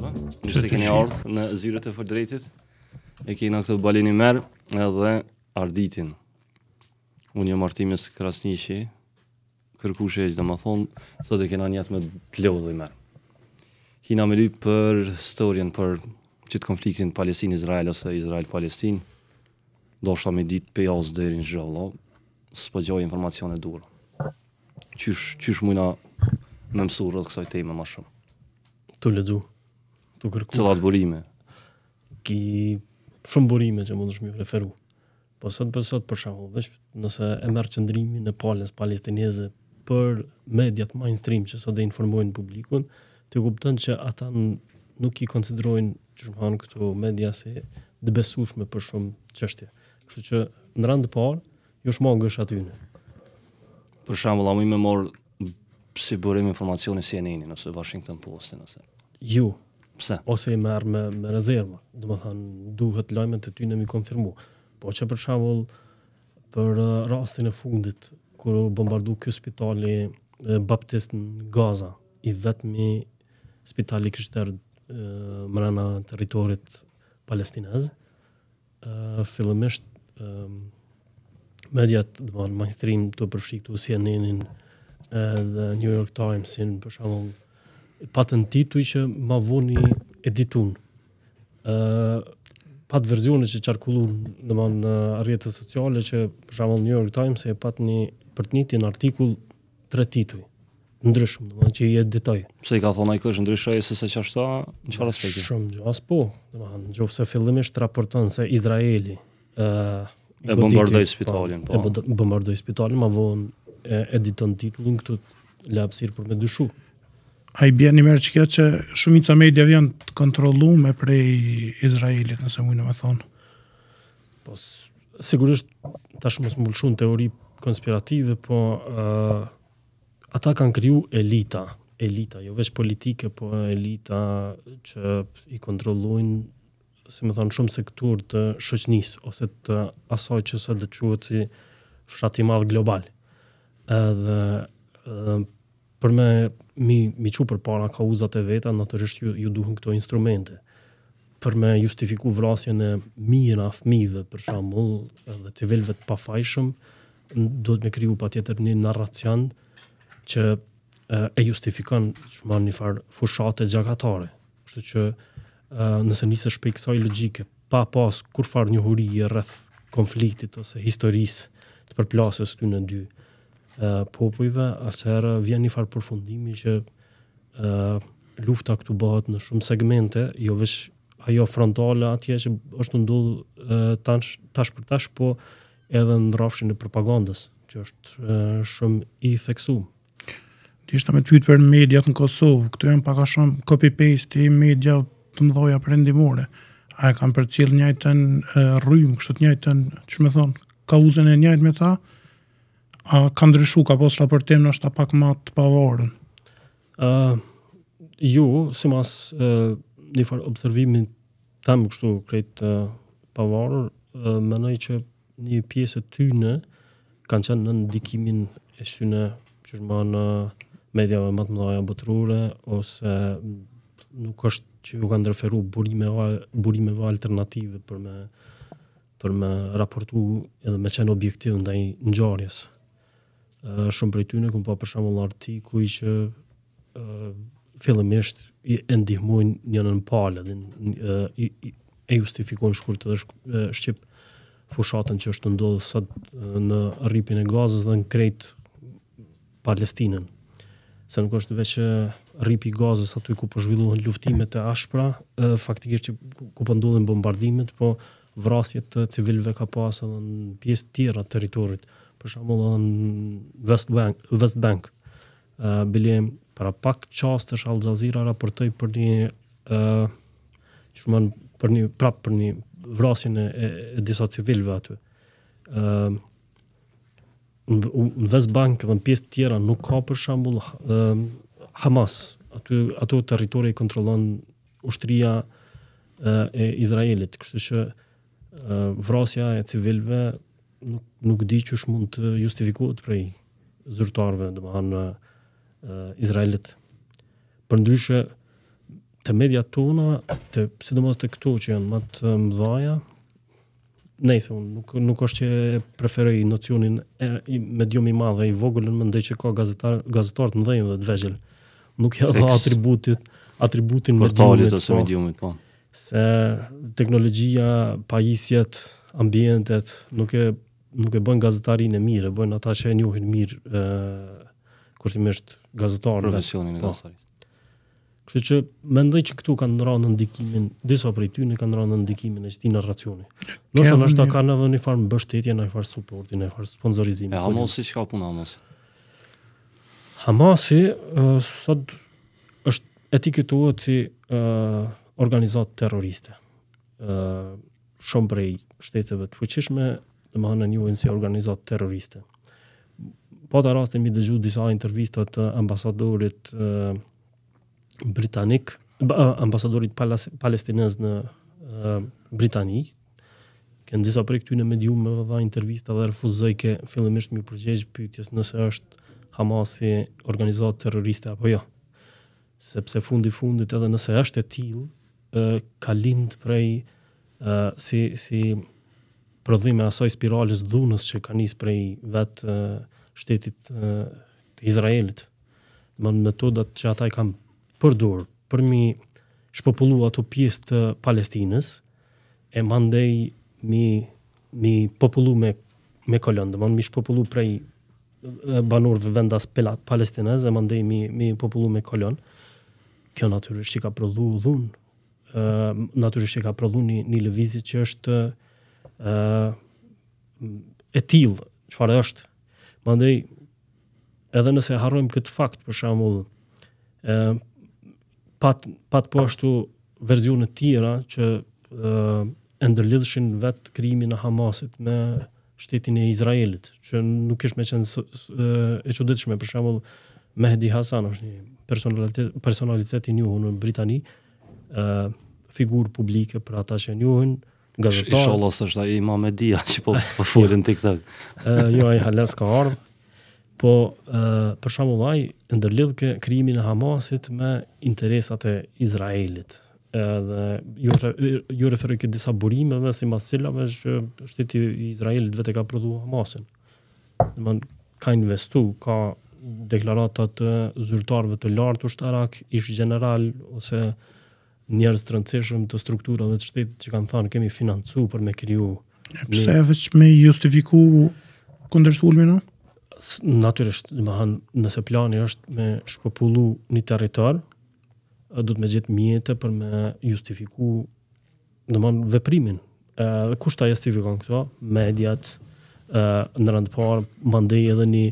ba? Që të keni ardhë në zyret e fërdrejtit, e keni në balin i merë edhe arditin. Unë jam artimis krasnishi, kërkushe e gjithë dhe më thonë, së të kena njëtë me të lodhë dhe merë. Hina me lujë për storjen, për qitë konfliktin Palestin-Izrael ose Izrael-Palestin, do shta me ditë për jasë dhe rinjë zhëllo, së pëgjoj informacione durë. Qysh, qysh mujna me më mësurë dhe kësaj teme më shumë? Të ledu të kërku. Cëllat burime? Ki shumë burime që mund është mi preferu. Po, po sot për sot për shahu, veç nëse e merr qëndrimi në palës palestinjeze për mediat mainstream që sot dhe informojnë publikun, të kuptën që ata nuk i konsiderojnë që shumë hanë këto media si dhe besushme për shumë qështje. Kështu që në randë parë, ju shmo në gëshë aty Për shambull, a mu i me morë si burim informacioni CNN-i, nëse Washington post nëse... Ju, Pse? Ose i merë me, me rezerva. duhet lojmet të ty në më konfirmu. Po që për për uh, rastin e fundit, kur u bombardu kjo spitali baptist në Gaza, i vetëmi spitali kështër mërëna teritorit palestinez, e, fillemisht e, mediat, dhe më thanë, të përshikë CNN-in dhe New York Times-in, për shavull, patën tituj që ma voni editun. Uh, pat verzionet që qarkullun në manë në rjetët sociale që për shamon New York Times e pat një për të në artikull tre tituj. Ndryshëm, në manë që i editoj. Pse i ka thonë ai kush ndryshoi se se qashta, në qëfar aspekti? Shumë, gjë, as po, në manë, se fillimisht raportën se Izraeli uh, e bombardoj po, spitalin, po. E bombardoj spitalin, ma vonë e editon titullin këtu lapsir për me dyshu a i bjerë një mërë që kja që shumica media vjen të kontrolu me prej Izraelit, nëse mujnë me thonë. Po, sigurisht, ta shumë së mbulshu në teori konspirative, po uh, ata kanë kriju elita, elita, jo veç politike, po elita që i kontrollojnë si më thonë, shumë sektur të shëqnis, ose të asoj që së dëquët si fshati madhë global. Edhe, edhe për me mi, mi çu për para kauzat e veta, natyrisht ju, ju duhen këto instrumente. Për me justifiku vrasjen e mirë fëmijëve për shambull, dhe civilëve të pafajshëm, do të me kriju pa tjetër një narracion që e justifikon që një farë fushate gjagatare. Kështu që nëse njëse shpej kësaj logike, pa pas kur farë një rrëth konfliktit ose historisë të përplasës të në dy, uh, popujve, atëherë vjen një farë përfundimi që uh, lufta këtu bëhet në shumë segmente, jo vesh ajo frontale atje që është ndull tash, tash për tash, po edhe në rafshin e propagandës, që është shumë i theksumë. Ti ta me tyjtë për mediat në Kosovë, këtu e në paka shumë copy-paste i media të më për endimore, a e kam për cilë njajtën rrymë, kështët njajtën, që me thonë, ka uzën e njajtë me ta, a ka ndryshu ka posla për tem në është pak ma të pavarën? Uh, ju, si mas uh, një farë observimin më kështu krejt uh, pavarër, uh, që një pjesë të ty në kanë qenë në ndikimin e shtyne që shma në medjave më të mëdhaja bëtërure, ose nuk është që ju kanë referu burime, burime alternative për me, për me raportu edhe me qenë objektiv ndaj në gjarjesë shumë prej tyne, ku pa për shembull artikuj që uh, fillimisht i ndihmuin një nën palë dhe e justifikojnë shkurtë dhe shqip fushatën që është të ndodhë sot në rripin e gazës dhe në krejt palestinën. Se nuk është veqë rripi gazës atu i ku përshvilluhën po luftimet e ashpra, faktikisht që ku po ndodhin bombardimet, po vrasjet të civilve ka pasë dhe në pjesë tjera të territorit për shembull në West Bank, West Bank. Ë uh, para pak çastë Al Jazeera raportoi për një ë uh, shumë për një prap për një vrasjen e, e, e disa civilëve aty. ë uh, në West Bank dhe në pjesë tjera nuk ka për shembull uh, Hamas, aty ato territori i kontrollon ushtria uh, e Izraelit, kështu që uh, vrasja e civilëve nuk nuk di është mund të justifikohet prej zyrtarëve, domethënë ë Izraelit. Përndryshe të mediat tona, të sidomos të këtu që janë më të mëdha, nëse unë nuk nuk është që preferoj nocionin e medium i madh dhe i vogël, më ndaj që ka gazetar gazetar të mëdhenj dhe të vegjël. Nuk ja dha atributit, atributin me ose mediumit, po. Se teknologjia, pajisjet, ambientet nuk e nuk e bëjnë gazetarinë e mirë, e bëjnë ata që e njohin mirë ë kushtimisht gazetarëve profesionin e po. gazetarisë. Kështu që mendoj që këtu kanë ndrarë ndikimin, disa prej tyre kanë ndrarë ndikimin e këtij narracioni. Do të thonë kanë edhe një farë mbështetje, një farë suporti, një farë sponsorizimi. Hamasi si çka puna Hamasi? Hamasi sot është etiketuar si ë organizat terroriste. ë shumë prej shteteve të fuqishme dhe më hënë njuhin si organizat terroriste. Po të rastë mi dëgju disa intervistat të ambasadorit e, eh, britanik, b, eh, ambasadorit palas, në e, eh, Britani, kënë disa për e këtyne medium me dha intervista dhe refuzoj ke fillimisht mi përgjegjë pyytjes nëse është Hamasi organizat terroriste apo jo. Sepse fundi fundit edhe nëse është e tilë, ka lindë prej si, si prodhime asoj spiralës dhunës që ka njës prej vetë shtetit të Izraelit. Më në metodat që ata i kam përdur, përmi shpopullu ato pjesë të Palestines, e mandej mi, mi popullu me, me kolëndë, më në mi shpopullu prej banorëve vendas palestinez, e mandej mi, mi popullu me kolëndë. Kjo natyrisht që ka prodhu dhunë, natyrisht që ka prodhu një, një lëvizit që është uh, e til, qëfar e është. Më edhe nëse harrojmë këtë fakt, për shamu, uh, pat, pat po ashtu verzionë tjera që uh, ndërlidhëshin vetë krimi në Hamasit me shtetin e Izraelit, që nuk ishme qenë e që për shamu, Mehdi Hasan është një personalitet, personalitet i njuhu në Britani, uh, figurë publike për ata që njuhën, gazetar. Inshallah i s'është ai Mamedia që po po folën jo. TikTok. Ë eh, jo ai Halas ka Po ë eh, për shembull ndërlidh kë krimin e Hamasit me interesat e Izraelit. Edhe ju ju referoj këtë disa burimeve si mbas që shteti i Izraelit vetë ka prodhu Hamasin. Domthon ka investu, ka deklaratat të eh, zyrtarëve të lartë ushtarak, ish general ose njerëz të rëndësishëm të strukturave të shtetit që kanë thënë kemi financu për me kriju. Pse një... veç me justifiku kundër thulmi, no? Natyrisht, do të thonë, nëse plani është me shpopullu një territor, do të më gjetë mjete për me justifiku do të veprimin. Ë dhe kush ta justifikon këto? Mediat ë në rand par mandej edhe një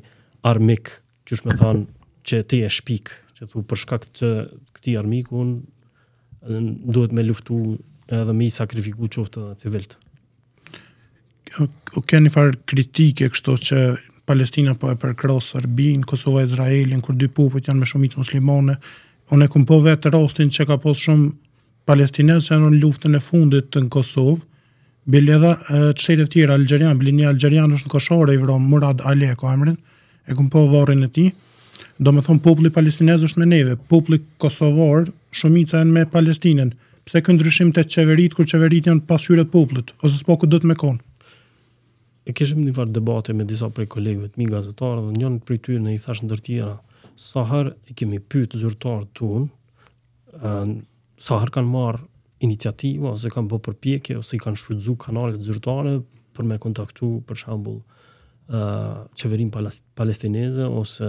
armik, qysh më thon, që ti e shpik, që thu për shkak të këtij armiku duhet me luftu edhe me i sakrifiku qoftë dhe civilt. O, o një farë kritike kështo që Palestina po e përkrosë Serbin, Kosovë, Izraelin, kur dy pupët janë me shumit muslimone, unë e kumë po vetë rostin që ka posë shumë palestinesë që janë në luftën e fundit të në Kosovë, Bili edhe qëtetë të tjera, Algerian, bili një Algerian është në koshore i vromë, Murad Aleko, emrin, e kumë po vorin e ti, do me thonë, populli palestinez është me neve, populli kosovarë shumica janë me Palestinën, pse kë ndryshim të qeverit, kur qeverit janë pasyre të popullit ose s'po këtë dhëtë me konë? E keshëm një farë debate me disa prej kolegëve të mi gazetarë, dhe njën për ty në i thash në dërtira, sahar i kemi pytë zyrtarë të unë, sahar kanë marë iniciativa, ose kanë bërë përpjekje, ose i kanë shrydzu kanalet zyrtare për me kontaktu, për shambull, uh, palestineze, ose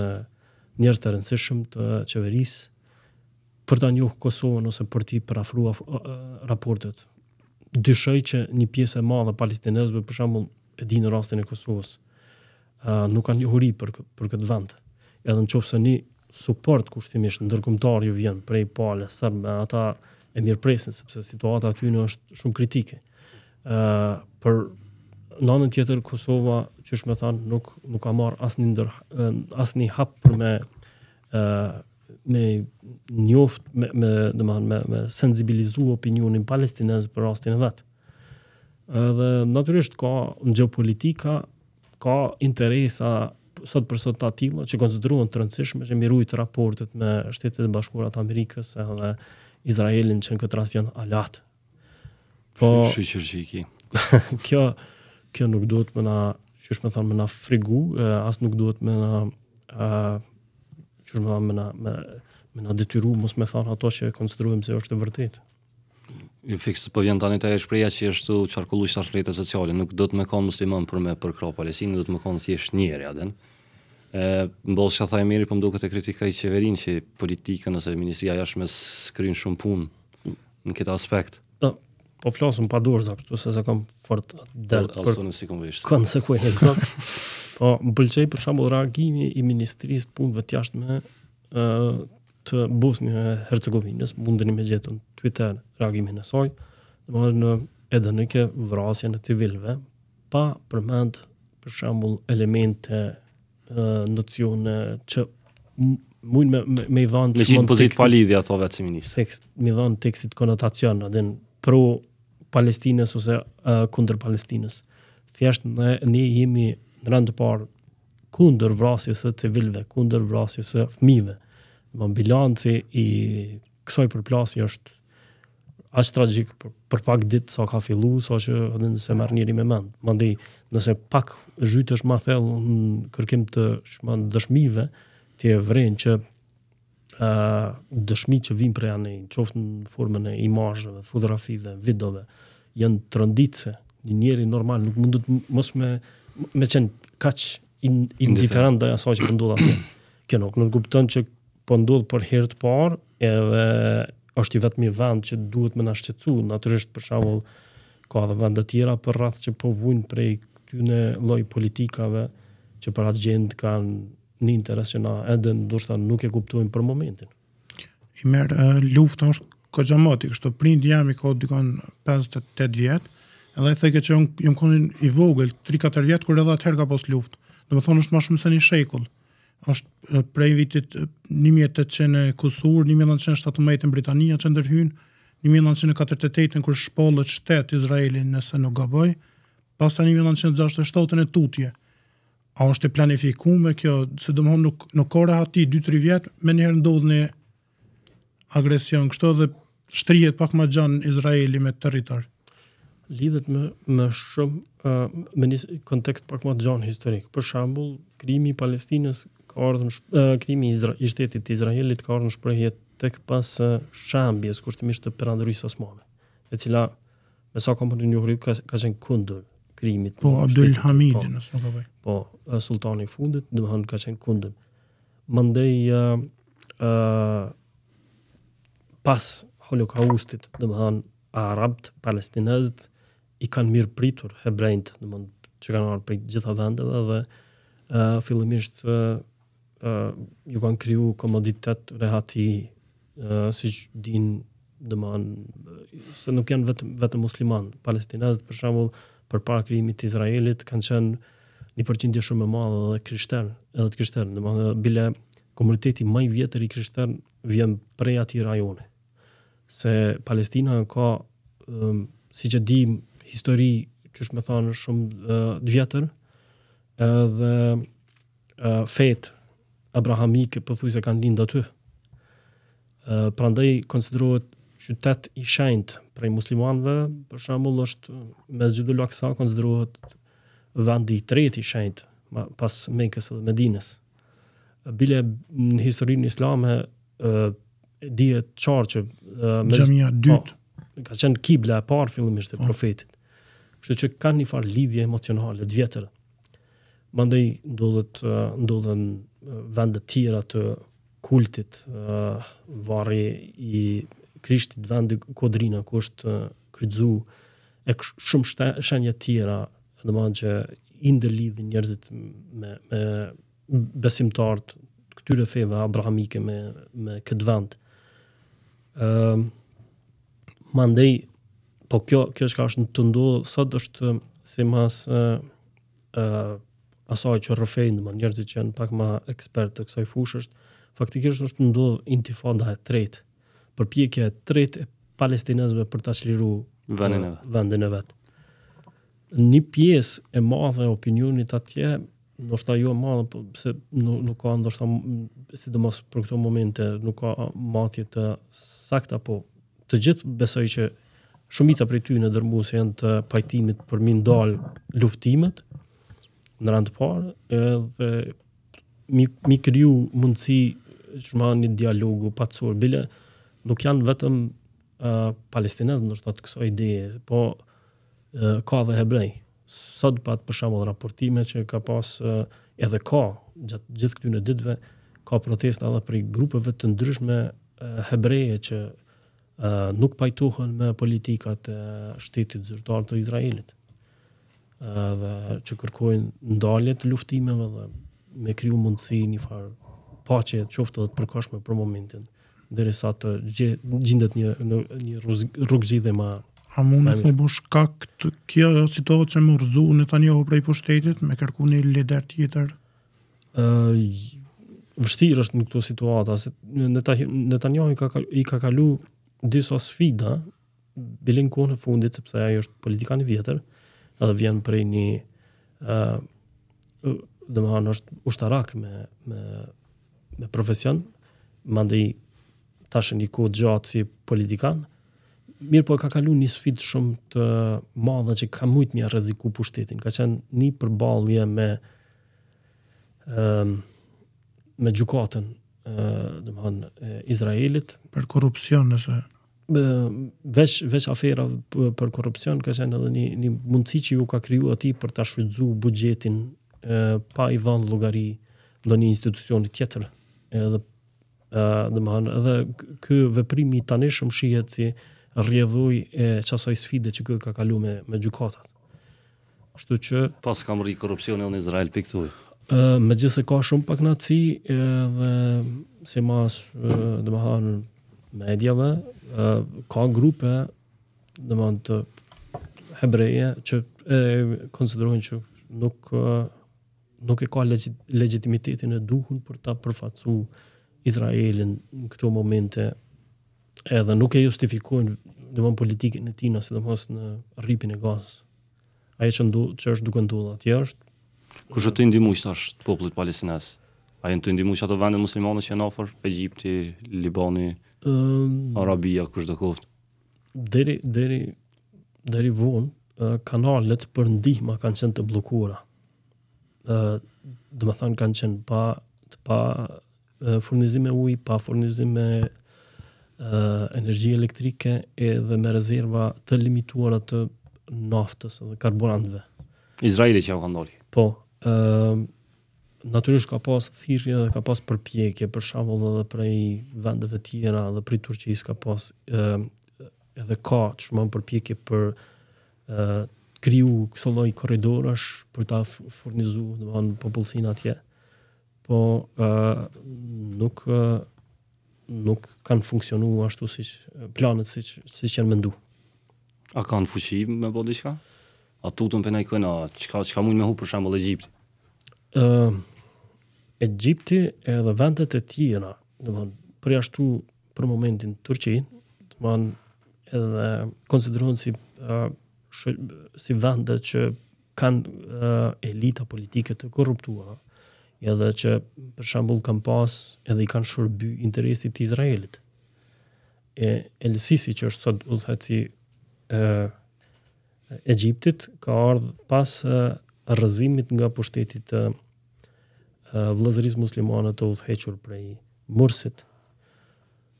njerës të rëndësishëm të qeverisë, për ta njohë Kosovën ose për ti për afrua uh, uh, raportet. Dyshoj që një pjesë e madhe palestinezëve për shembull e dinë rastin e Kosovës. ë uh, nuk kanë njohuri për kë, për këtë vend. Edhe nëse një suport kushtimisht ndërkombëtar ju vjen prej palë me ata e mirëpresin sepse situata aty në është shumë kritike. ë uh, për në anën tjetër Kosova, që është më thanë, nuk, nuk ka marr asë një, ndër, uh, një për me ë uh, me njoft me me do të thonë me, me opinionin palestinez për rastin e vet. Edhe natyrisht ka një geopolitika, ka interesa sot për sot ta tilla që konsideruan të rëndësishme, që mirujt raportet me Shtetet e Bashkuara të Amerikës edhe Izraelin që në këtë rast janë alat. Po shoqërgjiki. kjo kjo nuk duhet më na, çish më thonë, më na frigu, as nuk duhet më na që shumë dhe me na detyru, mos me thanë ato që konsiderujem se është të vërtit. Jo fix, po vjen tani te shpreha që është çarkullues tash rrjetet sociale, nuk do të më kon musliman për me për krah palestinë, do të më kon thjesht njëri atë. Ë, mbos tha thaj mirë, po më duket të kritikoj qeverinë që politika nëse ministria jashtë më skrin shumë punë në këtë aspekt. Po, po flasum pa dorë zakto, se s'e kam fort po, dal për. Konsekuencë. Po, më pëlqej për shembull reagimi i ministrisë punëve të jashtme ë të Bosnjës e Hercegovinës, mundeni me gjetën Twitter reagimin e saj, dhe në edhe në ke vrasjen e civilve, pa përmend për shembull elemente nocione që mund me, me me i dhon me një pozitë pa lidhje ato vetë si ministri. Tekst, mi dhon tekstit konotacion, a den pro Palestinës ose uh, kundër Palestinës. Thjesht ne ne jemi në rëndë të parë kundër vrasjes së civilëve, kundër vrasjes së fëmijëve. Do bilanci i kësaj përplasje është as tragjik për, për pak ditë sa ka filluar, sa që edhe nëse marrni me mend. Mandej, nëse pak zhytësh më thell në kërkim të shumë dëshmive, ti e vren që ë uh, dëshmi që vin prej anë, qoftë në formën e imazheve, fotografive, videove, janë tronditse. Një njeri normal nuk mund të mos me me të qenë kaq indiferent ndaj asaj që po ndodh Kjo nuk nuk kupton që po ndodh për herë të parë, edhe është i vetmi vend që duhet më na shqetësuar, natyrisht për shavull, ka dhe vendet të tjera për rreth që po vujnë prej këtyre lloj politikave që për atë gjend kanë një interes që na edhe ndoshta nuk e kuptojnë për momentin. I merr lufta është kështë kështu prind jam i kod dikon 58 vjetë, Edhe i theke që jëmë konin i vogël, 3-4 vjetë, kur edhe atëherë ka posë luftë. Dhe më thonë është ma shumë se një shekull. është prej vitit 1800 kusur, 1917 në Britania që ndërhynë, 1948 në kërë shpollët shtetë Izraelin nëse në Gaboj, pasa 1967 në tutje. A është e planifikume kjo, se dhe më thonë nuk, nuk kore hati 2-3 vjetë, me njëherë ndodhë një agresion kështë dhe shtrihet pak ma gjanë Izraeli me teritarë lidhet me më shumë uh, me një kontekst pak më të gjatë historik. Për shembull, krimi i Palestinës ka ardhur uh, krimi i Izra shtetit të Izraelit ka ardhur në shprehje tek pas uh, shambjes kushtimisht të perandorisë osmane, e cila me sa kompani një rrugë ka, ka qenë kundër krimit po, Abdul po. Hamid, nëse nuk e di. Po, uh, sultani i fundit, domethënë ka qenë kundër. Mandej uh, uh, pas Holokaustit, domethënë Arabët, Palestinezët, i kanë mirë pritur hebrejnët, në mund që kanë arë prit gjitha vendeve dhe uh, fillimisht uh, uh, ju kanë kriju komoditet rehati uh, si që din dëman se nuk janë vetë, vetëm musliman palestinezët për shemb për para krijimit të Izraelit kanë qenë një përqindje shumë e madhe dhe krishter edhe të krishter në mund bile komuniteti më i vjetër i krishterë vjen prej atij rajoni se Palestina ka um, siç e dim histori që është me thanë shumë të vjetër, edhe fetë abrahamike për po thuj se kanë lindë aty. Pra ndaj konsiderohet qytet i shajnët prej muslimanve, për shambull është me zgjidu laksa konsiderohet vendi i tret i shajnët pas Mekës dhe Medines. Bile në historinë islame dihet qarë që... Gjemija dytë. Po, ka qenë kibla e parë fillimisht e po. profetit kështu që kanë një farë lidhje emocionale të vjetër. Mandej ndodhet ndodhen vende të tjera të kultit uh, varri i Krishtit vendi Kodrina ku është kryqëzu e shumë shenja të tjera, domethënë që i ndërlidhin njerëzit me me besimtarët këtyre feve abrahamike me me këtë vend. Ëm uh, mandej po kjo kjo çka është të ndodh sot është um, si mas ë uh, uh, asaj që rrofein domon njerëzit që janë pak më ekspertë të kësaj fushë është faktikisht është ndodh intifada e tretë përpjekje e tretë e palestinezve për ta çliruar uh, vendin e vet. Një pjesë e madhe e opinionit atje, ndoshta jo e madhe, por se nuk nuk ka ndoshta sidomos për këto momente nuk ka matje të saktë apo të gjithë besoj që shumica prej ty në dërmbuse janë të pajtimit për mi ndal luftimet, në randë parë, edhe mi, mi kryu mundësi që ma një dialogu patësor, bile nuk janë vetëm uh, palestinezë në shtatë kësa ideje, po uh, ka dhe hebrej. Sot pat për raportime që ka pas uh, edhe ka gjat gjithë këtyn ditëve ka protesta edhe prej grupeve të ndryshme uh, hebreje që nuk pajtuhen me politikat e shtetit zyrtar të Izraelit. Edhe dhe që kërkojnë ndalje të luftimeve dhe me kriju mundësi një farë paqe të qoftë edhe të përkohshme për momentin derisa të gjendet një në një rrugë zgjidhje më A mund të më bësh kak të kjo situatë që më rëzu në të njohë prej për shtetit, me kërku një lider tjetër? Uh, vështirë është në këto situatë, në të njohë i ka kalu disa sfida bilin ku në fundit sepse ajo është politikan i vjetër edhe vjen prej një ë uh, dhe është ushtarak me, me, me profesion mandej ndëj tashë një kod gjatë si politikan mirë po ka kalu një sfit shumë të madhe që ka mujtë një rreziku pushtetin ka qenë një përbalje me um, me gjukatën dhe më thonë, Izraelit. Për korupcion nëse? Vesh, veç afera për korupcion, ka qenë edhe një, një mundësi që ju ka kriju ati për të shfrytzuar bugjetin pa i vënë llogari dhe një tjetër. Edhe, e, dhe thonë, edhe kë veprimi të nishëm shihet si rjedhuj e qasoj sfide që kë ka kalu me, me gjukatat. Kështu që... Pas kam rri korupcion e në Izrael piktuj me gjithë se ka shumë pak në atësi dhe si mas dhe me hanë medjave, ka grupe dhe me të hebreje që e konsiderohen që nuk nuk e ka legit, legitimitetin e duhun për ta përfacu Izraelin në këto momente edhe nuk e justifikohen dhe me politikën e tina si dhe me në rripin e gazës. Aje që, ndu, që është duke ndullat, jë është Kush do të ndihmoj tash të popullit palestinas? A janë të ndihmoj ato vende muslimane që janë afër, Egjipti, Libani, um, Arabia, kush do Deri deri deri von kanalet për ndihmë kanë qenë të bllokuara. ë do të thonë kanë qenë pa të pa furnizim me ujë, pa furnizim me energji elektrike edhe me rezerva të limituara të naftës dhe karburantëve. Izraili që ka ndalë. Po, Ëm ehm, natyrisht ka pas thirrje dhe ka pas përpjekje për shembull edhe për ai tjera dhe prej Turqisë ka pas ëm ehm, uh, edhe ka çmëm përpjekje për ë ehm, uh, kriju këso lloj korridorash për ta furnizuar domthon popullsinë atje. Po ë uh, nuk uh, nuk kanë funksionuar ashtu si planet siç siç janë menduar. A kanë fuqi me bodhë diçka? a tutën për nëjkojnë, a qka, ka mund me hu për shambull Egypti? Uh, Egypti edhe vendet e tjera, dhe më përjashtu për momentin Turqi, dhe edhe konsiderohen si, uh, si vendet që kanë uh, elita politike të korruptua, edhe që për shambull kanë pas edhe i kanë shërby interesit të Izraelit. E El që është sot udhëheci e, Egjiptit ka ardhë pas rëzimit nga pushtetit të vlëzëris muslimane të udhequr prej mursit.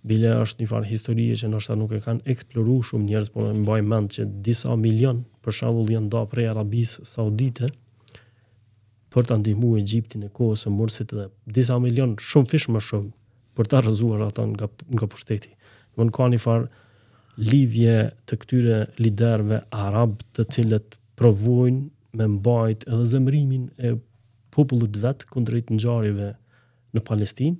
Bile është një farë historie që nështë nuk e kanë eksploru shumë njerës, por në mbaj mend që disa milion për shavull janë da prej Arabisë Saudite për të ndihmu e Egyptin e kohës e mursit dhe disa milion shumë fish më shumë për të rëzuar ata nga, nga pushteti. Më në ka një farë lidhje të këtyre liderve arab të cilët provojnë me mbajt edhe zemrimin e popullit vetë kundrejt në në Palestinë,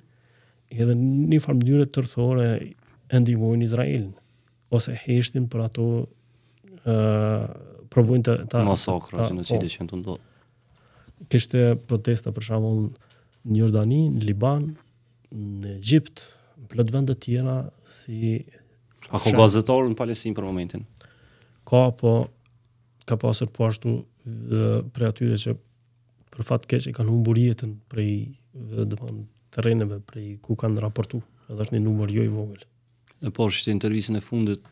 edhe një farë mënyre të rëthore e ndihmojnë Izraelin, ose heshtin për ato uh, provojnë të... ta Masakra, që në qide po. që në të ndodhë. Kështë protesta për shamon në Jordani, në Liban, në Egjipt, në plët vendet tjera, si A ka gazetor në Palestinë për momentin? Ka, po ka pasur po ashtu dhe prej atyre që për fat keq e kanë humbur jetën prej domthon terreneve prej ku kanë raportu, edhe është një numër jo i vogël. Në po të intervjisin e fundit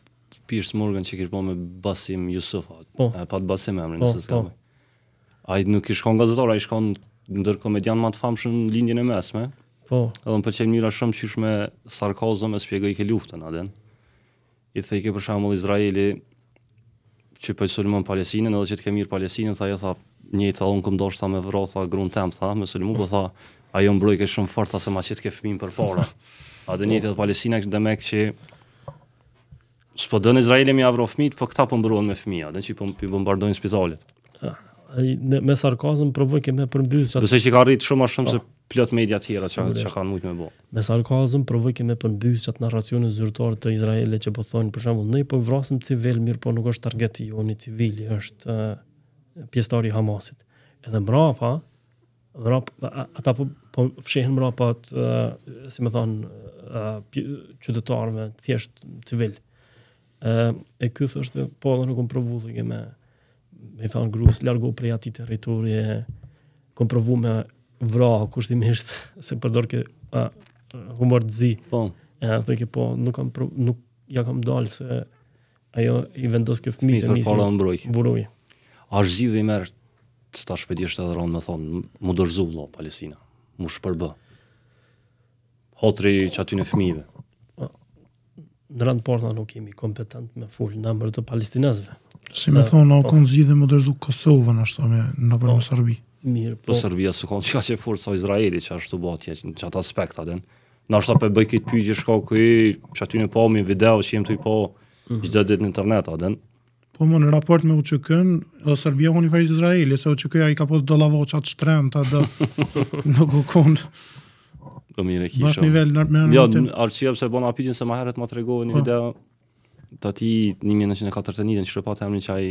Piers Morgan që kishë po me Basim Jusufa, po, e pat Basim e mërën, po, nëse s'ka po. me. A i nuk ishkon gazetor, a ishkon ndër komedian ma të famshën në lindjën e mesme, po. edhe në përqenjë njëra shumë që sarkozëm e spjegoj ke luftën, adenë i ke për shambull Izraeli që për po sulmon Palesinën edhe që të mirë Palesinën, tha jo tha, një i tha unë këm me vro, tha grunë tha me sulmu, po tha, ajo mbroj ke shumë fort, tha se ma që të ke fëmin për para. A dhe njëti dhe Palesina kështë dhe që s'po dënë Izraeli me avro fëmit, po këta po me fëmia, dhe që i po mbardojnë spitalet. Ah në me sarkazëm provoj që më përmbysë. Do të që ka rritë shumë më shumë se po. plot media të tjera që kanë shumë më bo. Me sarkazëm provoj që më përmbysë atë narracionin zyrtar të Izraelit që po thonë për shembull ne po vrasim civil mirë po nuk është targeti një civili është pjesëtar Hamasit. Edhe mrapa, vrap ata po po fshihen të, si më thon qytetarëve thjesht civil. Ëh e ky thoshte po edhe nuk më provu dhe me me thonë gruas largo prej atit territori kom provu me vra kushtimisht, se përdor ke a, humor të zi. Po. E a ke po, nuk, kam nuk ja kam dalë se ajo i vendos ke fmi të misi. Fmi mbruj. Buruj. A zgjidhim dhe i merë të ta edhe ronë me thonë, mu dërzu vlo Palestina, mu shpërbë. Hotri që aty në fëmijëve. Në rëndë porta nuk jemi kompetent me full në të palestinesve, Si me po, thonë, o po. konë zgjidhe më dërzu Kosovën, ashtu me në përmë po, Sërbi. Mirë, po. Po Sërbia së konë, që ka që forë sa Izraeli që ashtu bëti, që atë aspekt atë në. Në ashtu apë bëj këtë pyjtë shko këj, që aty në po me video që jem të i po, gjithë mhm. dhe në internet atë në. Po më në raport me UQK-n, dhe Sërbia më një farisë Izraeli, se UQK-ja i ka posë do lavo që atë shtremë, ta dhe në kukonë. Do mirë e kisho. nivel në mërë në të të të të të të të Tati në mënyrë që ne ka tërë nitën shkruaj të amnin çaj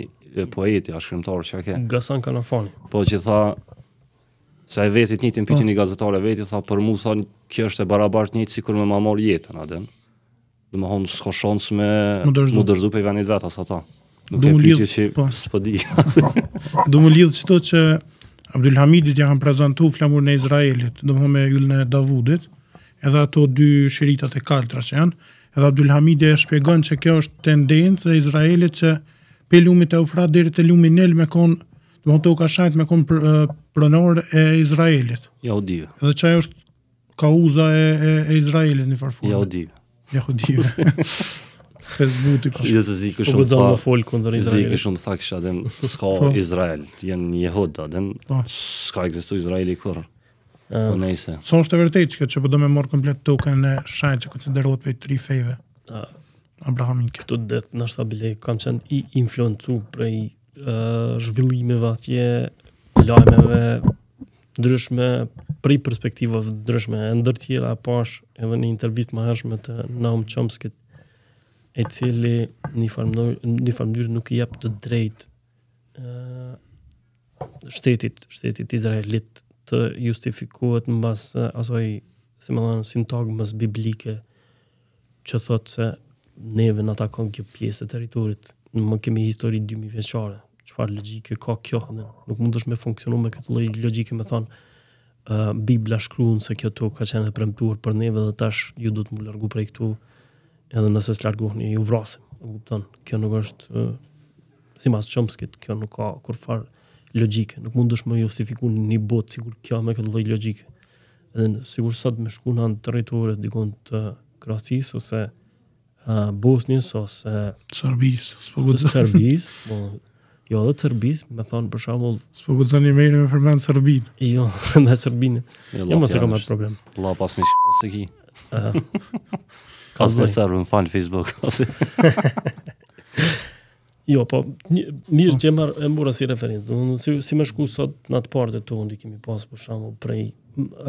poeti a shkrimtar çka ke? Gasan Kanafon. Po që tha sa e vëzit nitën pyetën po. mm. i gazetarëve veti tha për mua thon kjo është e barabartë nitë sikur më mamor jetën atë. Do të thon se ka shans me do të rzu pe vani vetë, as ata. Nuk e pyet se po. s'po di. Do më lidh çto që Abdul Hamidit ja kanë prezantuar flamurin e Izraelit, domthonë me e Davudit, edhe ato dy shiritat e kaltra që janë, Edhe Hamid e shpjegon që kjo është tendencë e Izraelit që pe lumit e ufrat dhe të lumin nel me konë, dhe më të ka shajt me konë pronor e Izraelit. Ja u dive. Edhe që ajo është kauza e, e, e Izraelit një farfurë. Ja u dive. Ja u dive. Fezbuti kështë. Jësë jo, zi kështë shumë të fa. Po gëzohë folë këndër Izraelit. Zi kështë shumë të fa kështë adem, s'ka po. Izrael, jenë jehud adem, po. s'ka egzistu Izraeli kërë. Po nëse. Sa është e vërtetë që çka po do më marr komplet token e shajt që konsiderohet për tri feve? Abraham Lincoln. Këtu det në stabile kanë qenë i influencu prej uh, zhvillimeve atje, lajmeve ndryshme, prej perspektivave ndryshme, e ndër tjera pash edhe një intervistë më hershme të Noam Chomsky e cili një farë nuk i jep të drejtë shtetit, shtetit Izraelit të justifikohet në basë asoj, si më dhanë, sintagmës biblike, që thotë se neve në takon kjo pjesë e teritorit, në më kemi histori 2000 veçare, qëfar logike ka kjo, në, nuk mund është me funksionu me këtë lojë logike me thonë, uh, Biblia shkruun se kjo të ka qenë e premtuar për neve dhe tash ju du të më largu prej këtu edhe nëse s'larguhni ju vrasim. Kjo nuk është, uh, si mas qëmskit, kjo nuk ka kur farë logjike. Nuk mundesh më justifikuar në një botë sikur kjo me këtë lloj logjike. Edhe sikur sot më shku në territore dikon të Kroacisë ose uh, Bosnjës ose Serbisë, s'po Serbisë, po jo edhe Serbisë, më thon për shembull, s'po gjë tani më në fermant Serbin. Jo, me Serbin. Jo, mos e kam atë problem. Allah pas një shkollë se ki. Ka zë servën fan Facebook. Jo, po, mirë oh. që më e mbura si referent. si, si më shku sot në atë partë të undi, kemi pas për shembull prej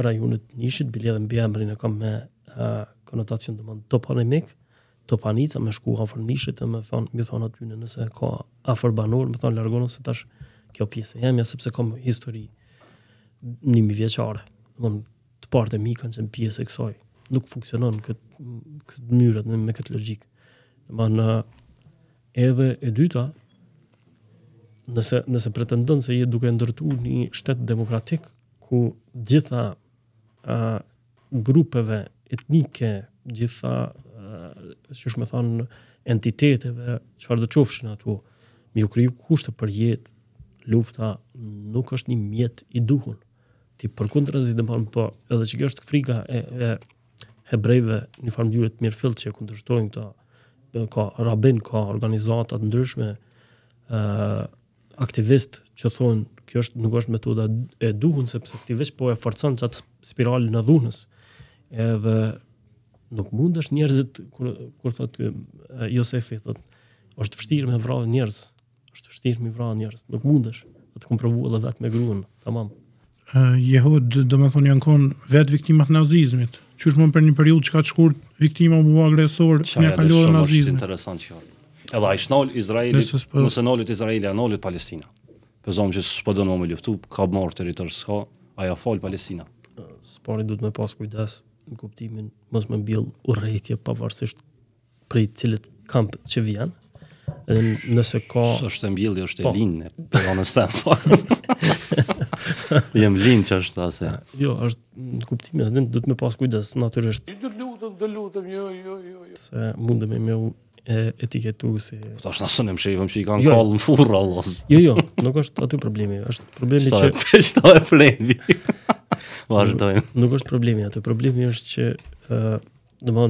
rajonit njëshit, bilje dhe mbje emrin e kam me uh, konotacion të më të panemik, të panica, më shku hafër njëshit dhe më thonë, më thonë aty në nëse ka afër banur, më thonë largonu se tash kjo pjesë e ja sepse kam histori një mi vjeqare. Unë, të partë e mi kanë që në pjesë e kësoj. Nuk funksionon këtë, këtë me këtë logikë. në, Edhe e dyta, nëse, nëse pretendon se je duke ndërtu një shtetë demokratik, ku gjitha a, grupeve etnike, gjitha, siç me thon entiteteve, qëfar dhe qofshin ato, mi u kryu kushte për jetë, lufta nuk është një mjet i duhur. Ti përkundër azi do po edhe që është frika e, e hebrejve në formë të mirëfillt e kundërshtojnë këtë ka rabin, ka organizata të ndryshme, ë aktivist që thonë kjo është nuk është metoda e duhun sepse ti po e forcon çat spiralin e dhunës. Edhe nuk mundesh njerëzit kur kur thotë ky Josefi thotë është vështirë me vrarë njerëz, është vështirë me vrarë njerëz, nuk mundesh të komprovu edhe vetë me gruan, tamam. Uh, Jehud, do me thonë janë konë vetë viktimat nazizmit, është më për një periudhë ka të shkurt viktima u bua agresor me kalorë nazizëm. Interesant kjo. Edhe ai shnol Izraelit, mos e nolit Izraeli ai nolit Palestinë. Për zonë që s'po do në më luftu, ka mërë të rritër a ja falë Palestina. Sporin du të me pas kujdes në kuptimin, mos me mbil u rejtje pavarësisht prej cilët kampë që vjenë. Nëse ka... Së është mbil, është të linë, për anës të Jem lin që është se Jo, është në kuptimin, do të me pas kujdes, natyrisht. Ju lutem, do lutem, jo, jo, jo. jo. Se mundëm e me u etiketu si... Po ta na nësën e më shifëm që i kanë jo. në furë, Jo, jo, nuk është aty problemi, është problemi që... Shtë ta e plenvi. Vashdojmë. Nuk është problemi aty, problemi është që, dhe më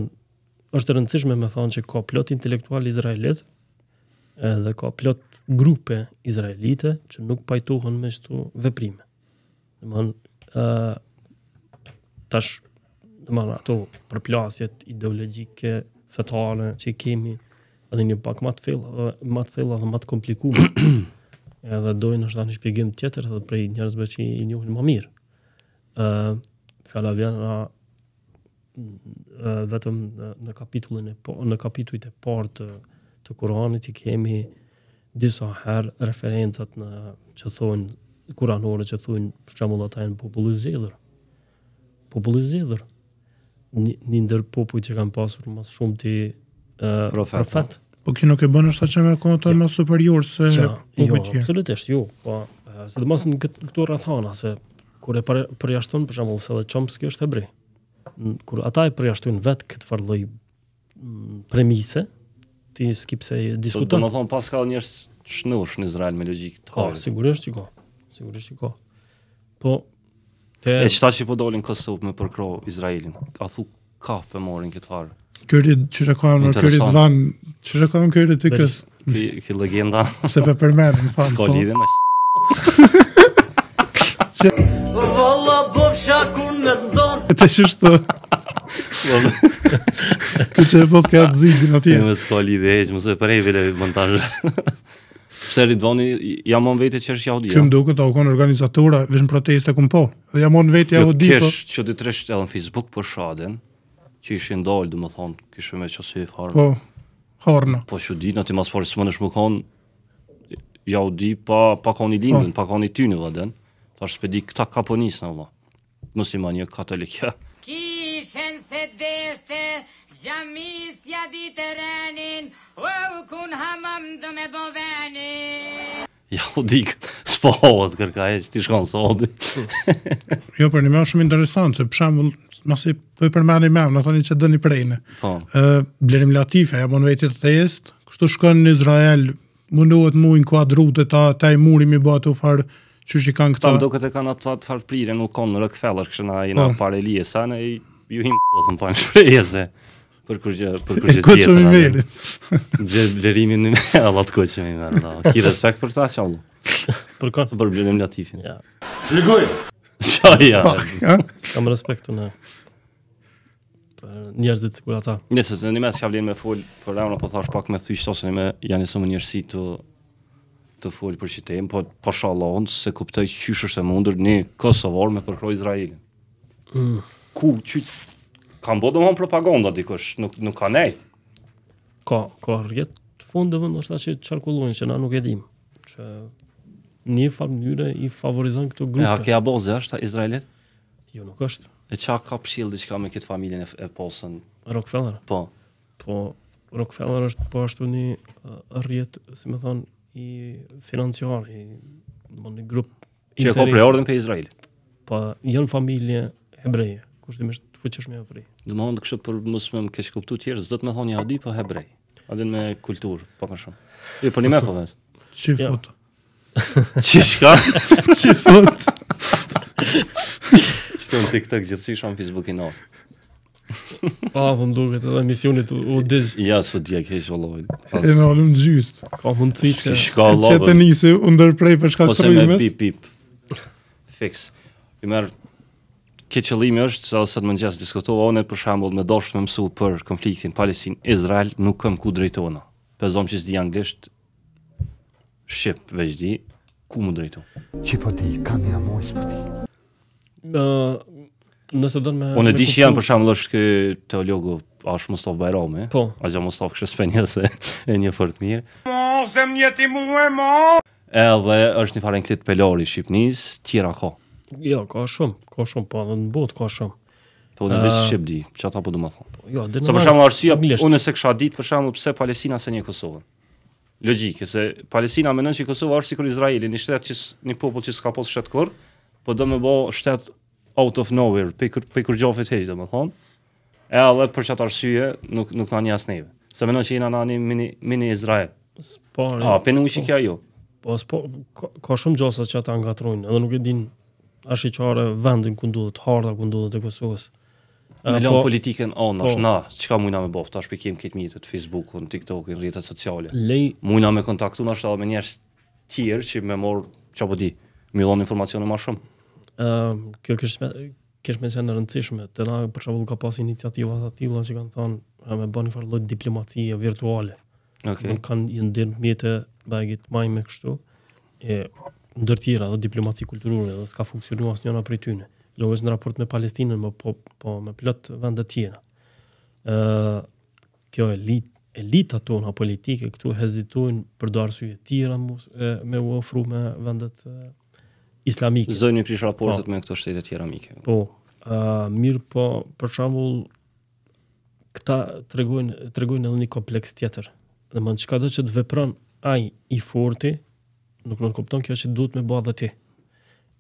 është rëndësishme me thonë që ka plot intelektual izraelit, edhe ka plot grupe izraelite që nuk pajtohen me shtu veprime. Dhe më uh, tash, dhe më ato përplasjet ideologjike, fetare që kemi, edhe një pak më të më të dhe më të komplikuar. edhe dojnë është da një shpjegim tjetër dhe prej njerëzve që i njohin më mirë. Uh, Fjala vjen nga vetëm në kapitullin e po, në kapitujt e parë të, të Kuranit i kemi disa her referencat në që thonë kuranore që thonë për që mëllat ajnë populli zedhër. Populli zedhër. Një ndër popuj që kanë pasur mas shumë ti uh, profet. Po kjo nuk e bënë është ta që me konotar ja. Jo. mas superior se ja, popuj jo, tjerë. Absolutisht, jo. Po, se dhe mas në këtë, këtu rathana, se kur e përjashtun për që mëllë se dhe qëmë është e Kur ata e përjashtun vetë këtë farloj premise, ti s'ki pse po, diskuton. Do të thon pas ka njerëz shnush në Izrael me logjik. Ka sigurisht që ka. Sigurisht që ka. Po te E çfarë që po dolin Kosovë me përkro Izraelin? A thu ka pe morin këtë farë. Kyri që rekojnë në kyri të vanë, që rekojnë kyri të kës? Kë legenda? Se po përmenë, në fanë. Sko lidhe me Valla bëvë shakun me të zonë. të të... Kjo që e po s'ka të zinë në tjerë. Kjo s'ka lidhe e që mësë e prej vile montaj. Pse Ridvani, jam on vetë që është jahodi. Kjo më duke të aukon organizatora, vishën proteste këm po. Dhe jam on vetë jo, jahodi. Kjo po. kesh që të tresht edhe në Facebook për shaden, që ishin ndalë dhe më thonë, kishë me që si farë. Po, harna. Po që di, në ti mas parë, së më në shmukon, jahodi pa, pa koni po. lindën, pa koni tynë, vë den. Ta shpedi këta kaponis në vë. Musliman katolikja ishte Gjamisja di të renin O kun hamam dhe me boveni Ja, u dikë, s'po hova kërka e që ti shkonë së odi Jo, për një me shumë interesant Se përsham, nësi për i po përmeni me Në thoni që dë një prejne po. Blerim Latife, ja bon vetit të të Kështu shkon në Izrael Munduat muin kuadru të ta Ta i muri mi bëtë u farë Çu këta. Tam po, duket e kanë atë fat fat u nuk kanë rëkfellë, kështu i ju him po thon pan shpreje se për kur gjë për kur gjë tjetër. Kuçi më mirë. Gjë lërimi në më Allah të kuçi më mirë. Ki respekt për ta shall. Për kë? Për blenim latifin. Ja. Flegoj. Çfarë ja? Kam respekt unë. Njerëzit kur ata. Nëse të ndihmës ka vlen me fol, por ajo po thash pak me thysh ose me janë shumë njerësi të të fol për qytetin, po po shallon se kuptoj qysh është e mundur një kosovar me përkroj Izraelin. Mm ku që kam bodëm dhe propaganda dikush, nuk, nuk ka nejt. Ka, ka rjetë të fundë dhe ndoshta që çarkullojnë që na nuk e dim. Që një farë mënyre i favorizon këto grupe. E hake abozë është, Izraelit? Jo, nuk është. E qa ka pëshildi që ka me këtë familjen e, e posën? Rockefeller? Po. Po, Rockefeller është po ashtu një uh, rjetë, si me thonë, i financiar, i mund një grupë Që e ka preordin për Izraelit? Po, janë familje hebreje kushtimisht të fuqishme e pri. Dhe më hëndë kështë për mos me më keshë kuptu tjerës, zëtë me thonë jahudi për po hebrej, adin me kulturë, pa po më shumë. I jo, për po një me për vesë. Që i fotë? Që shka? Që i fotë? Që të në TikTok gjithësi shumë Facebook i nërë. Pa, dhe më duke të dhe misionit u dizhë. Ja, së dje kështë vëllohin. E në alëm gjyst. Ka hëndë të që... Që të njëse, ndërprej për shka të rëjmet. Ose me pip, pip. Fiks. I merë ke qëllimi është se ose të më ngjas diskutova unë për shembull me dorë me mësu për konfliktin Palestinë Izrael, nuk kam ku drejtona. Pezom që s'di anglisht ship veç di ku më drejton. Çi po di, kam ja moj po di. Ë, nëse don me Unë e di që jam për shembull është ky teologu Ash Mustaf Bajrami. Po. Ash Mustaf kështë spenje se e një fort mirë. Mo, një ti mo! Edhe është një farën pelori Shqipnis, tjera Jo, ka shumë, ka shumë po në botë ka shumë. Po në vesh shqip di, çfarë apo do të them. Po jo, dhe për shembull Arsia, unë se kisha ditë për shembull pse Palestina se një Kosovën. Logjikë se Palestina mendon se Kosova është sikur Izraeli, një shtet që një popull që s'ka pasur shtet kur, po do më bë shtet out of nowhere, pikur pikur gjofë të hedhë, domethënë. E allë për çfarë arsye nuk nuk kanë as neve. Se mendon që janë ana një mini mini Izrael. Po. Ah, penuçi kjo ajo. Po, po, ka shumë gjosa që ata ngatrojnë, edhe nuk e din është i qare vendin ku ndodhet harta ku ndodhet e Kosovës. Me lëm po, politikën on, po, na, çka mujna me bëft, tash pikim këtë mitë të Facebook-un, TikTok-in, rrjetet sociale. Lej, mujna me kontaktu na shtatë me njerëz tjerë që më mor çapo di, më dhon informacione më shumë. Ë, uh, kjo kish kish më sa në rëndësishme, të na për shembull ka pas iniciativa të tilla që kanë thonë e me bën një farë diplomacie virtuale. Okej. Okay. Kan ndin mjetë bagit më kështu. E ndër tjera dhe diplomaci kulturore dhe s'ka funksionu asë njëna për i tyne. Do është në raport me Palestinën, më po, po me plot vendet tjera. Uh, kjo e elita tonë politike, këtu hezitojnë për do arsuje mus, e, me u ofru me vendet e, islamike. Zdojnë një prish raportet po, me këto shtetet tjera mike. Po, uh, mirë po, për shambull, këta të regojnë, edhe një kompleks tjetër. Dhe më në qka dhe që të vepran aj i forti, nuk nuk kupton kjo që duhet me bëa dhe ti.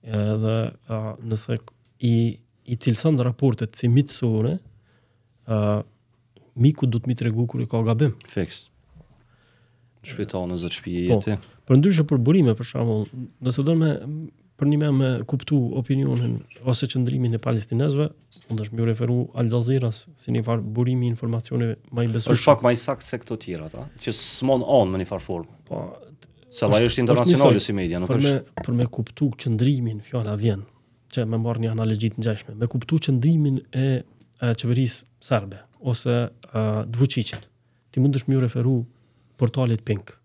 Edhe nëse i, i cilësën raportet si mitësore, miku duhet mi të regu kër i ka gabim. Fiks. në zërë shpije po, jeti. për ndryshë për burime, për shumë, nëse do me për një me me kuptu opinionin ose qëndrimin e palestinezve, më dëshmë ju referu Al-Zaziras, si një farë burimi informacioni ma i besushtë. Për shak ma i sakë se këto tjera, ta? Që s'mon onë në një farë formë. Po, Sa është internacionale si media, nuk është. Për, për me kuptu qëndrimin fjala vjen, që më morni analogjit ngjashme, me kuptu qëndrimin e, e qeverisë serbe ose të Vučićit. Ti mundësh më referu portalit Pink,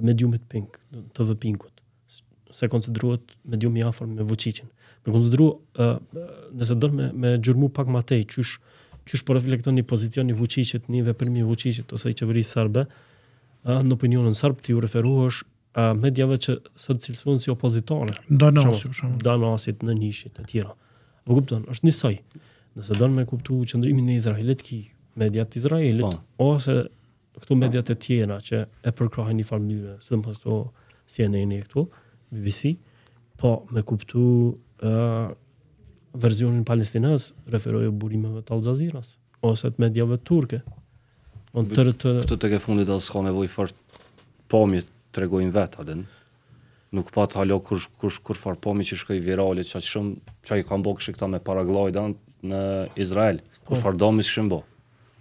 mediumit Pink, TV Pinkut, se konsiderohet medium i afërm me Vučićin. Me konsideru, nëse do me me xhurmu pak më tej, qysh, qysh po reflekton i pozicion i Vučićit në veprimin e Vučićit ose i qeverisë serbe? në opinionin sarp ti u referohesh uh, medjave që sot cilësuan si opozitore. Danasi, për Danasit në nishit e tjera. Po kupton, është një soi. Nëse don me kuptu qëndrimin e Izraelit ki mediat të Izraelit po. ose këtu mediat e tjera që e përkrahin një farë së si më CNN e këtu, BBC, po me kuptu uh, verzionin palestinas referoj burimeve të Alzaziras, ose të medjave turke. Të, të... ke fundit asë ka nevoj fërt pomjet tregojnë vetë, adën. Nuk pa të halo kërsh, kërsh, kërsh, kërfar pomi që shkoj viralit, që shumë, që i kam bëgë këta me paraglajda në Izrael, kërfar po. domis shumë bëgë.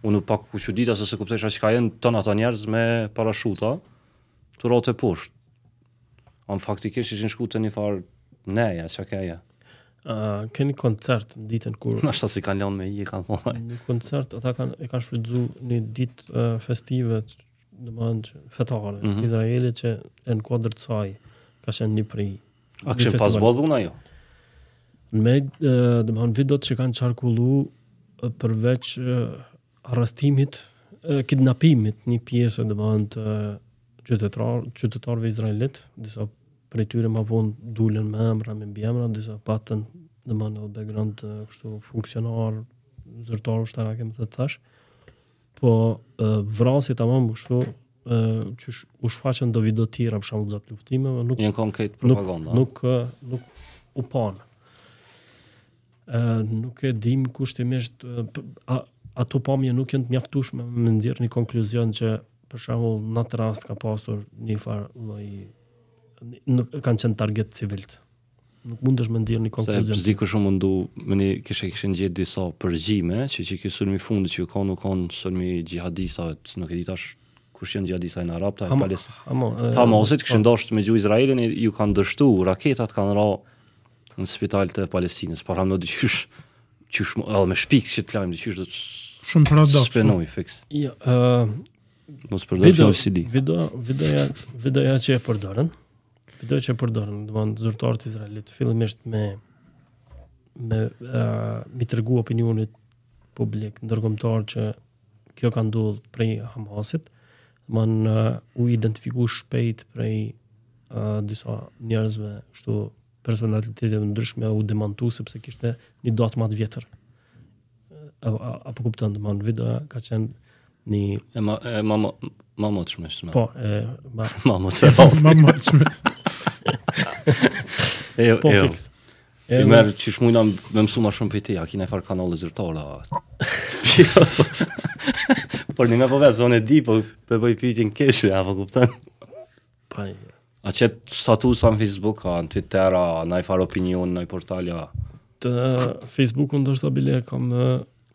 Unë nuk pa ku që dita se se kuptoj që a shka jenë tonë ata njerëz me parashuta, të ratë e pushtë. Am faktikisht që që shku të një farë neja, që e keja. Uh, keni koncert në ditën kur... Në ashtë ta si kanë leon me i, kanë thonaj. Në koncert, ata kanë, e kanë shvizu një ditë uh, festive, në mënd fetare mm -hmm. të Izraelit që e në kodrë të saj ka shenë një prej. A këshën pas bo dhuna jo? Në me, dhe vidot që kanë qarkullu përveç arrastimit, kidnapimit një pjesë dhe të qytetar, qytetarve Izraelit, disa për e tyre ma vonë dullin me emra, me mbjemra, disa patën dhe mënd background kështu funksionar, zërtar, shtara kemë të të thashë po uh, vrasje të më kështu, uh, që u shfaqen do video tira për shumë zatë luftimeve, nuk, Njën konkret propaganda. nuk, nuk, nuk, nuk u panë. Uh, nuk e dim kushtimisht, uh, ato pamje nuk janë të mjaftushme me më një konkluzion që për shumë në të rast ka pasur një farë nuk kanë qenë target civilt nuk mund është më ndirë një konkluzion. Se zdiku shumë mundu, më një kështë e kështë në gjithë disa përgjime, që që kështë sulmi fundi që ka nuk kanë sulmi gjihadisa, të nuk e ditash, është kush janë gjatë disaj në Arapta, e palis. Ta mosit, kështë ndosht po. me gjuhë Izraelin, ju kanë dështu, raketat kanë ra në spital të Palestines, par hamdo dyqysh, edhe me shpik që të lajmë, dyqysh dhe të Shumë paradoks. Spenoj, Mos përdoj di. Video, video, ja, video ja që e përdorën. Pido që e përdorën, dhe më në zërëtarë të Izraelit, fillëmisht me me, uh, me të rëgu opinionit publik, në që kjo ka ndullë prej Hamasit, dhe më në uh, u identifiku shpejt prej uh, disa njerëzve, shtu personalitetet në ndryshme, u demantu sepse kishte një datë matë vjetër. Apo kuptën, dhe më në ka qenë një... E ma... E ma, ma... Mamot shmesh, po, e, ma... mamot shmesh. Po. mamot E, po, e, e. I merë që shmujna me mësu ma shumë për ti, a kina e farë kanale zërtarë, a... Jo. Por një me përve, po zonë e di, po për bëj për në keshë, a po kuptan? Po, a qëtë status në Facebook, a në Twitter, a në e farë opinion, në e portal, a... Të Facebook-u të bile, kam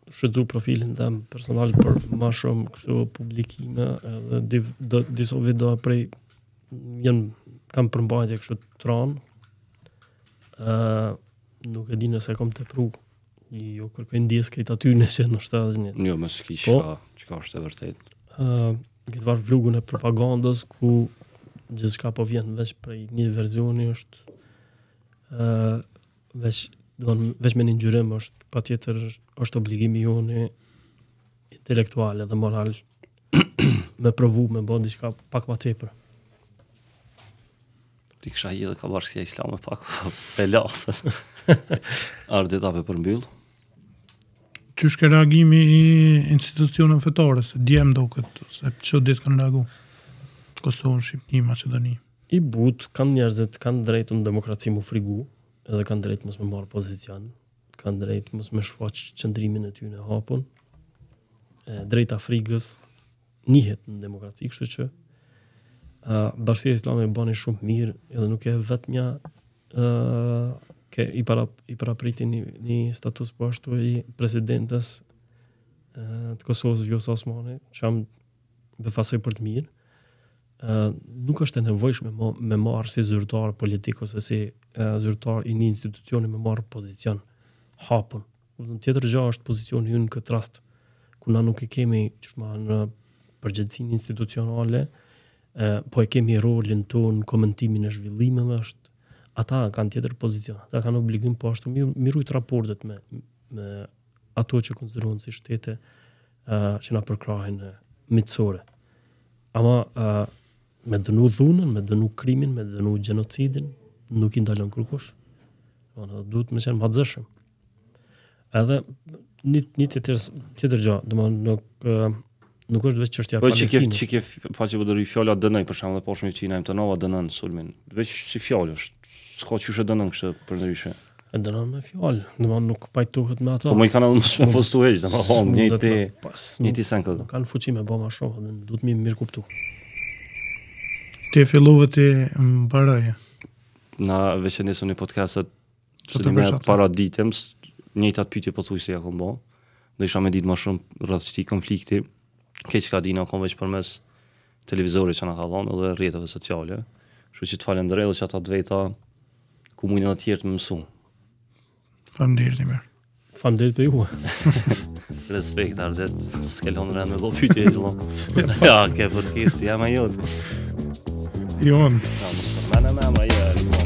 shëtëzu profilin dhe më personal për ma shumë kështu publikime, dhe diso video prej, jenë kam përmbajtje kështu të tron, uh, nuk e di nëse kom të pru, jo kërkoj në këta ty aty nëse në shtetë një. Jo, më sikish, po, që ka është e vërtet. Uh, këtë varë vlugun e propagandës, ku gjithë shka po vjenë veç prej një verzioni është, uh, veç, don veç me një gjyrim është, pa tjetër është obligimi jo një intelektuale dhe moral me provu me bëndi shka pak pa tjepër. Ti kisha hidhë ka bashkë si e islamet pak, e lasët. Arë për mbyllë. Që reagimi i institucionën fetore, se djemë do këtë, se që ditë kanë reagu? Kosovën, Shqipëni, Macedoni. I butë, kanë që kanë drejtë në demokraci mu frigu, edhe kanë drejtë mos me marë pozicion, kanë drejtë mos me shfaqë qëndrimin e tyre në hapun, drejta frigës njëhet në demokraci, kështë që uh, bashkësia islame e shumë mirë edhe nuk e vetë një uh, ke i, para, i para priti një, një status po ashtu i presidentës uh, të Kosovës Vjus Osmani që amë befasoj për të mirë Uh, nuk është e nevojshme me, me marë si zyrtar politik ose si uh, zyrtar i një institucioni me marë pozicion hapën. Në tjetër gja është pozicion një në këtë rast, ku na nuk i kemi qëshma në përgjëtsin institucionale, e, po e kemi rolin tonë komentimin e zhvillimeve është ata kanë tjetër pozicion ata kanë obligim po ashtu miruj raportet me, me ato që konsiderohen si shtete që na përkrahin mitësore ama me dënu dhunën, me dënu krimin, me dënu genocidin, nuk i ndalën kërkush. Do të me qenë madzëshëm. Edhe një, tjetër, gjo, dhe më nuk, nuk është vetë çështja po, e Palestinës. Po çike çike po faqe vëdori fjala dënoi për shembull po shumë shmi Çinën të Nova dënon sulmin. Vetë si fjalë është. S'ka çështë dënon kështu për ndryshe. E dënon me fjalë, domon nuk pajtohet me ato. Po më i kanë mos postu hiç, domon një ti një ti sanko. Kan fuçi me bëma shoku, do të më mirë kuptu. Ti filluve ti mbaroje. Na veçë nëse në podcast Po të bësh para ditëm, njëjtat pyetje po thuaj ja kam bë. Do isha më ditë më shumë rreth çti konflikti, keq ka dinë akon veç për mes televizori që në ka dhonë dhe rjetëve sociale. Shqo që të falen drejë dhe që ata dvejta ku mujnë dhe tjertë më mësu. Fanë dhe të mërë. Fanë dhe të për ju. Respekt, ardet, s'kellon rënë me bëpytje e gjëllon. Ja, ke për të kisti, jam a jodë. Jonë. Ja, më në më në më më në